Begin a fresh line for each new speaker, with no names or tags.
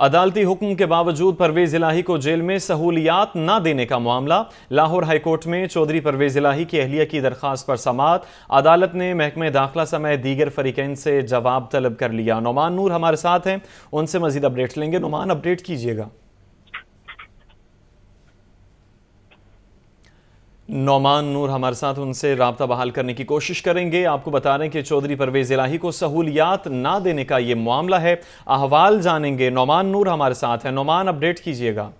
अदालती हुक्म के बावजूद परवेज इलाही को जेल में सहूलियात न देने का मामला लाहौर हाईकोर्ट में चौधरी परवेज इलाही की अहलिया की दरख्वास्त पर समात अदालत ने महकमे दाखिला समय दीगर फरीकैन से जवाब तलब कर लिया नुमान नूर हमारे साथ हैं उनसे मजीद अपडेट्स लेंगे नुमान अपडेट कीजिएगा नौमान नूर हमारे साथ उनसे रबता बहाल करने की कोशिश करेंगे आपको बता रहे हैं कि चौधरी परवेज इलाही को सहूलियात ना देने का ये मामला है अहवाल जानेंगे नौमान नूर हमारे साथ है नौमान अपडेट कीजिएगा